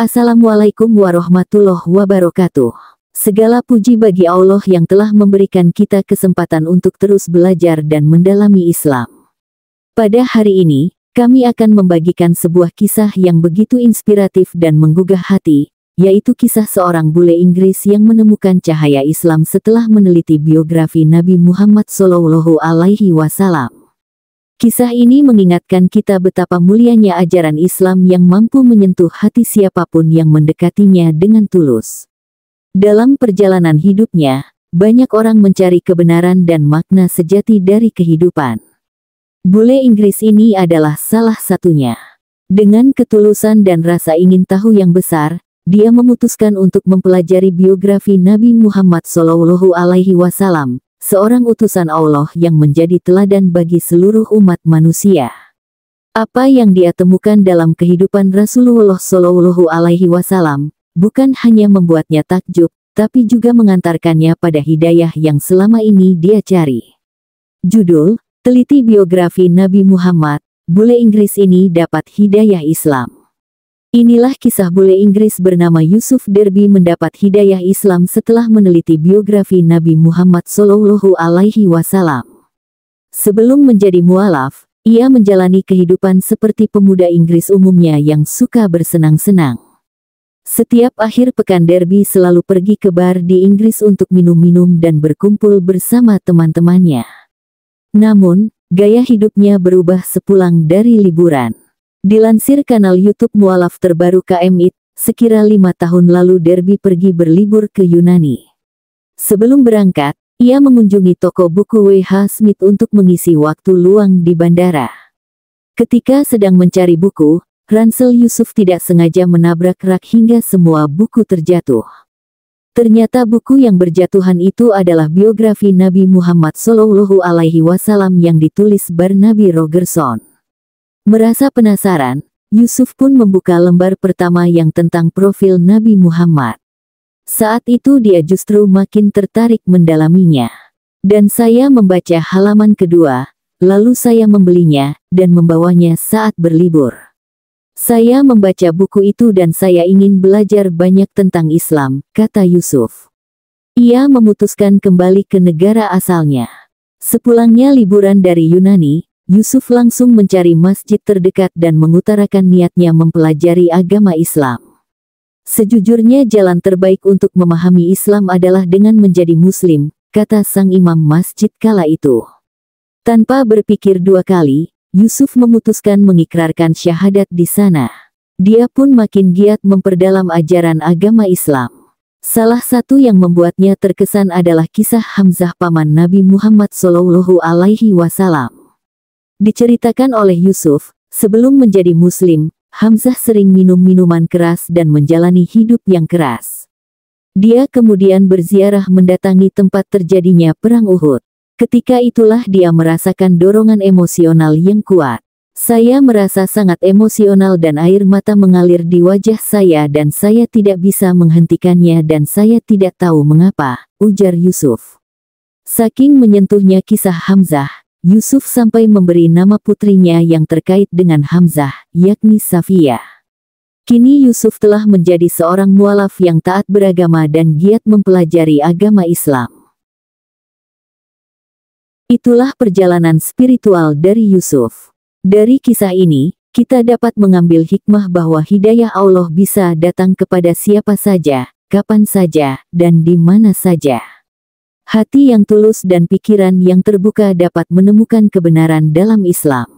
Assalamualaikum warahmatullahi wabarakatuh. Segala puji bagi Allah yang telah memberikan kita kesempatan untuk terus belajar dan mendalami Islam. Pada hari ini, kami akan membagikan sebuah kisah yang begitu inspiratif dan menggugah hati, yaitu kisah seorang bule Inggris yang menemukan cahaya Islam setelah meneliti biografi Nabi Muhammad SAW. Kisah ini mengingatkan kita betapa mulianya ajaran Islam yang mampu menyentuh hati siapapun yang mendekatinya dengan tulus. Dalam perjalanan hidupnya, banyak orang mencari kebenaran dan makna sejati dari kehidupan. Bule Inggris ini adalah salah satunya. Dengan ketulusan dan rasa ingin tahu yang besar, dia memutuskan untuk mempelajari biografi Nabi Muhammad Shallallahu Alaihi Wasallam, seorang utusan Allah yang menjadi teladan bagi seluruh umat manusia. Apa yang dia temukan dalam kehidupan Rasulullah Shallallahu Alaihi Wasallam bukan hanya membuatnya takjub, tapi juga mengantarkannya pada hidayah yang selama ini dia cari. Judul, Teliti Biografi Nabi Muhammad, Bule Inggris ini dapat hidayah Islam. Inilah kisah bule Inggris bernama Yusuf Derby mendapat hidayah Islam setelah meneliti biografi Nabi Muhammad Shallallahu Alaihi Wasallam. Sebelum menjadi mualaf, ia menjalani kehidupan seperti pemuda Inggris umumnya yang suka bersenang-senang. Setiap akhir pekan Derby selalu pergi ke bar di Inggris untuk minum-minum dan berkumpul bersama teman-temannya. Namun, gaya hidupnya berubah sepulang dari liburan. Dilansir kanal YouTube Mualaf terbaru KMIT, sekira lima tahun lalu Derby pergi berlibur ke Yunani. Sebelum berangkat, ia mengunjungi toko buku W.H. Smith untuk mengisi waktu luang di bandara. Ketika sedang mencari buku, Ransel Yusuf tidak sengaja menabrak rak hingga semua buku terjatuh. Ternyata buku yang berjatuhan itu adalah biografi Nabi Muhammad SAW yang ditulis Barnaby Rogerson. Merasa penasaran, Yusuf pun membuka lembar pertama yang tentang profil Nabi Muhammad. Saat itu dia justru makin tertarik mendalaminya. Dan saya membaca halaman kedua, lalu saya membelinya dan membawanya saat berlibur. Saya membaca buku itu dan saya ingin belajar banyak tentang Islam, kata Yusuf. Ia memutuskan kembali ke negara asalnya. Sepulangnya liburan dari Yunani, Yusuf langsung mencari masjid terdekat dan mengutarakan niatnya mempelajari agama Islam. Sejujurnya jalan terbaik untuk memahami Islam adalah dengan menjadi Muslim, kata sang imam masjid kala itu. Tanpa berpikir dua kali, Yusuf memutuskan mengikrarkan syahadat di sana. Dia pun makin giat memperdalam ajaran agama Islam. Salah satu yang membuatnya terkesan adalah kisah Hamzah paman Nabi Muhammad SAW. Diceritakan oleh Yusuf, sebelum menjadi Muslim, Hamzah sering minum minuman keras dan menjalani hidup yang keras. Dia kemudian berziarah mendatangi tempat terjadinya Perang Uhud. Ketika itulah dia merasakan dorongan emosional yang kuat. Saya merasa sangat emosional dan air mata mengalir di wajah saya dan saya tidak bisa menghentikannya dan saya tidak tahu mengapa, ujar Yusuf. Saking menyentuhnya kisah Hamzah, Yusuf sampai memberi nama putrinya yang terkait dengan Hamzah, yakni Safia. Kini Yusuf telah menjadi seorang mualaf yang taat beragama dan giat mempelajari agama Islam. Itulah perjalanan spiritual dari Yusuf. Dari kisah ini, kita dapat mengambil hikmah bahwa hidayah Allah bisa datang kepada siapa saja, kapan saja, dan di mana saja. Hati yang tulus dan pikiran yang terbuka dapat menemukan kebenaran dalam Islam.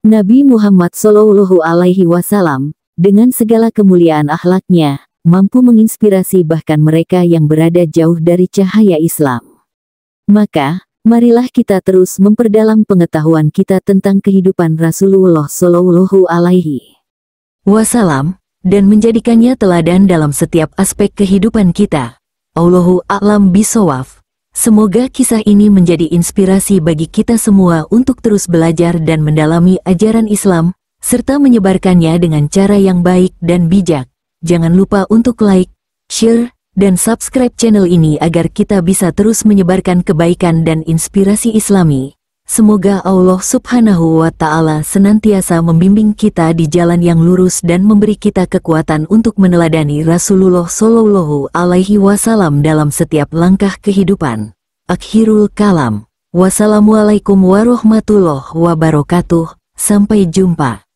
Nabi Muhammad Shallallahu Alaihi Wasallam, dengan segala kemuliaan akhlaknya, mampu menginspirasi bahkan mereka yang berada jauh dari cahaya Islam. Maka, marilah kita terus memperdalam pengetahuan kita tentang kehidupan Rasulullah Shallallahu Alaihi Wasallam dan menjadikannya teladan dalam setiap aspek kehidupan kita. Allahu a'lam bisawaf. Semoga kisah ini menjadi inspirasi bagi kita semua untuk terus belajar dan mendalami ajaran Islam, serta menyebarkannya dengan cara yang baik dan bijak. Jangan lupa untuk like, share, dan subscribe channel ini agar kita bisa terus menyebarkan kebaikan dan inspirasi islami. Semoga Allah subhanahu wa ta'ala senantiasa membimbing kita di jalan yang lurus dan memberi kita kekuatan untuk meneladani Rasulullah Shallallahu alaihi wasallam dalam setiap langkah kehidupan. Akhirul kalam. Wassalamualaikum warahmatullahi wabarakatuh. Sampai jumpa.